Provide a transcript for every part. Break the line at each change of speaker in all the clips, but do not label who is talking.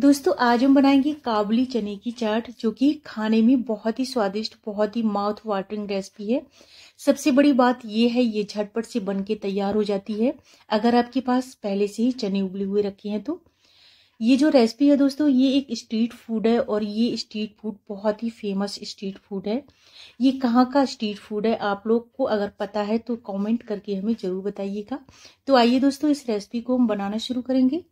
दोस्तों आज हम बनाएंगे काबुली चने की चाट जो कि खाने में बहुत ही स्वादिष्ट बहुत ही माउथ वाटरिंग रेसिपी है सबसे बड़ी बात यह है ये झटपट से बन के तैयार हो जाती है अगर आपके पास पहले से ही चने उबले हुए रखे हैं तो ये जो रेसिपी है दोस्तों ये एक स्ट्रीट फूड है और ये स्ट्रीट फूड बहुत ही फेमस स्ट्रीट फूड है ये कहाँ का स्ट्रीट फूड है आप लोग को अगर पता है तो कमेंट करके हमें ज़रूर बताइएगा तो आइए दोस्तों इस रेसिपी को हम बनाना शुरू करेंगे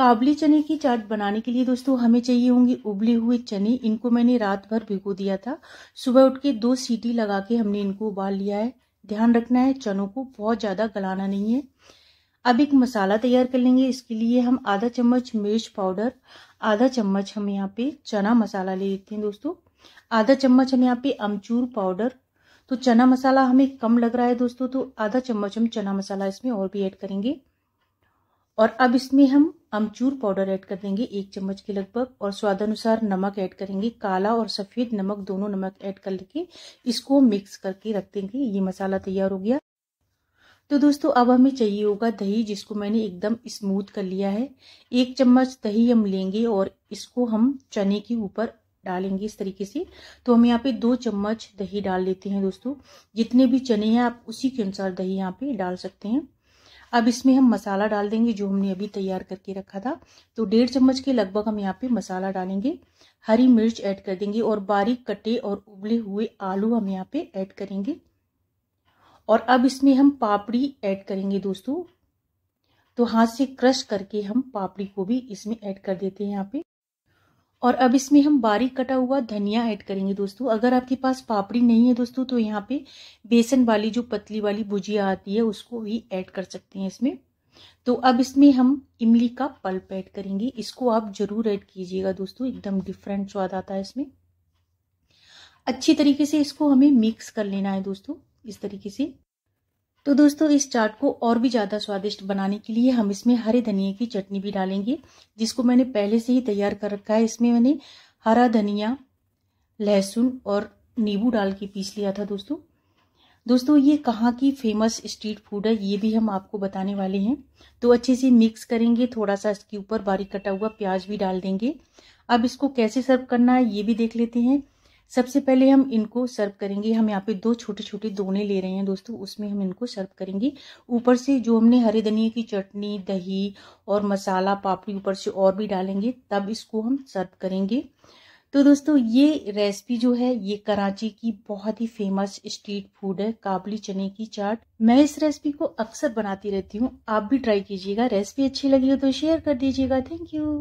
काबली चने की चाट बनाने के लिए दोस्तों हमें चाहिए होंगे उबले हुए चने इनको मैंने रात भर भिगो दिया था सुबह उठ के दो सीटी लगा के हमने इनको उबाल लिया है ध्यान रखना है चनों को बहुत ज़्यादा गलाना नहीं है अब एक मसाला तैयार कर लेंगे इसके लिए हम आधा चम्मच मिर्च पाउडर आधा चम्मच हम यहाँ पे चना मसाला ले लेते हैं दोस्तों आधा चम्मच हम यहाँ पे अमचूर पाउडर तो चना मसाला हमें कम लग रहा है दोस्तों तो आधा चम्मच हम चना मसाला इसमें और भी ऐड करेंगे और अब इसमें हम अमचूर पाउडर ऐड कर देंगे एक चम्मच के लगभग और स्वादानुसार नमक ऐड करेंगे काला और सफ़ेद नमक दोनों नमक ऐड कर लेके इसको मिक्स करके रख देंगे ये मसाला तैयार हो गया तो दोस्तों अब हमें चाहिए होगा दही जिसको मैंने एकदम स्मूथ कर लिया है एक चम्मच दही हम लेंगे और इसको हम चने के ऊपर डालेंगे इस तरीके से तो हम यहाँ पे दो चम्मच दही डाल लेते हैं दोस्तों जितने भी चने हैं आप उसी के अनुसार दही यहाँ पे डाल सकते हैं अब इसमें हम मसाला डाल देंगे जो हमने अभी तैयार करके रखा था तो डेढ़ चम्मच के लगभग हम यहाँ पे मसाला डालेंगे हरी मिर्च ऐड कर देंगे और बारीक कटे और उबले हुए आलू हम यहाँ पे ऐड करेंगे और अब इसमें हम पापड़ी ऐड करेंगे दोस्तों तो हाथ से क्रश करके हम पापड़ी को भी इसमें ऐड कर देते हैं यहाँ पे और अब इसमें हम बारीक कटा हुआ धनिया ऐड करेंगे दोस्तों अगर आपके पास पापड़ी नहीं है दोस्तों तो यहाँ पे बेसन वाली जो पतली वाली भुजिया आती है उसको भी ऐड कर सकते हैं इसमें तो अब इसमें हम इमली का पल्प ऐड करेंगे इसको आप ज़रूर ऐड कीजिएगा दोस्तों एकदम डिफरेंट स्वाद आता है इसमें अच्छी तरीके से इसको हमें मिक्स कर लेना है दोस्तों इस तरीके से तो दोस्तों इस चाट को और भी ज़्यादा स्वादिष्ट बनाने के लिए हम इसमें हरे धनिया की चटनी भी डालेंगे जिसको मैंने पहले से ही तैयार कर रखा है इसमें मैंने हरा धनिया लहसुन और नींबू डाल के पीस लिया था दोस्तों दोस्तों ये कहाँ की फेमस स्ट्रीट फूड है ये भी हम आपको बताने वाले हैं तो अच्छे से मिक्स करेंगे थोड़ा सा इसके ऊपर बारीक कटा हुआ प्याज भी डाल देंगे अब इसको कैसे सर्व करना है ये भी देख लेते हैं सबसे पहले हम इनको सर्व करेंगे हम यहाँ पे दो छोटे छोटे दोने ले रहे हैं दोस्तों उसमें हम इनको सर्व करेंगे ऊपर से जो हमने हरे धनिए की चटनी दही और मसाला पापड़ी ऊपर से और भी डालेंगे तब इसको हम सर्व करेंगे तो दोस्तों ये रेसिपी जो है ये कराची की बहुत ही फेमस स्ट्रीट फूड है काबली चने की चाट मैं इस रेसिपी को अक्सर बनाती रहती हूँ आप भी ट्राई कीजिएगा रेसिपी अच्छी लगी हो तो शेयर कर दीजिएगा थैंक यू